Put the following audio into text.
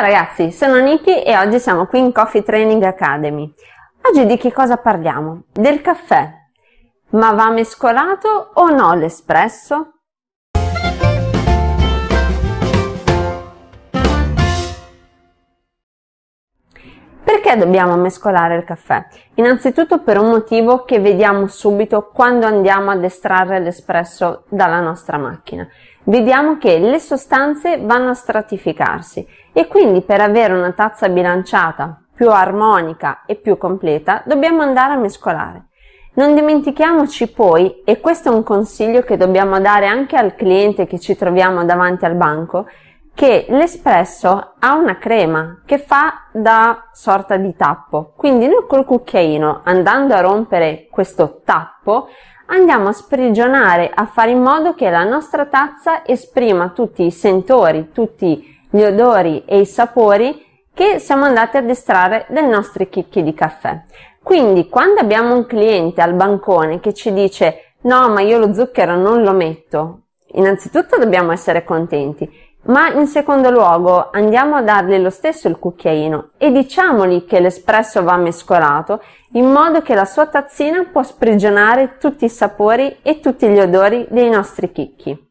Ciao ragazzi, sono Niki e oggi siamo qui in Coffee Training Academy. Oggi di che cosa parliamo? Del caffè. Ma va mescolato o no l'espresso? Perché dobbiamo mescolare il caffè? Innanzitutto per un motivo che vediamo subito quando andiamo ad estrarre l'espresso dalla nostra macchina. Vediamo che le sostanze vanno a stratificarsi e quindi per avere una tazza bilanciata, più armonica e più completa, dobbiamo andare a mescolare. Non dimentichiamoci poi, e questo è un consiglio che dobbiamo dare anche al cliente che ci troviamo davanti al banco, che l'espresso ha una crema che fa da sorta di tappo. Quindi noi col cucchiaino, andando a rompere questo tappo, andiamo a sprigionare, a fare in modo che la nostra tazza esprima tutti i sentori, tutti gli odori e i sapori che siamo andati ad estrarre dai nostri chicchi di caffè. Quindi quando abbiamo un cliente al bancone che ci dice no ma io lo zucchero non lo metto, innanzitutto dobbiamo essere contenti ma in secondo luogo andiamo a dargli lo stesso il cucchiaino e diciamogli che l'espresso va mescolato in modo che la sua tazzina può sprigionare tutti i sapori e tutti gli odori dei nostri chicchi.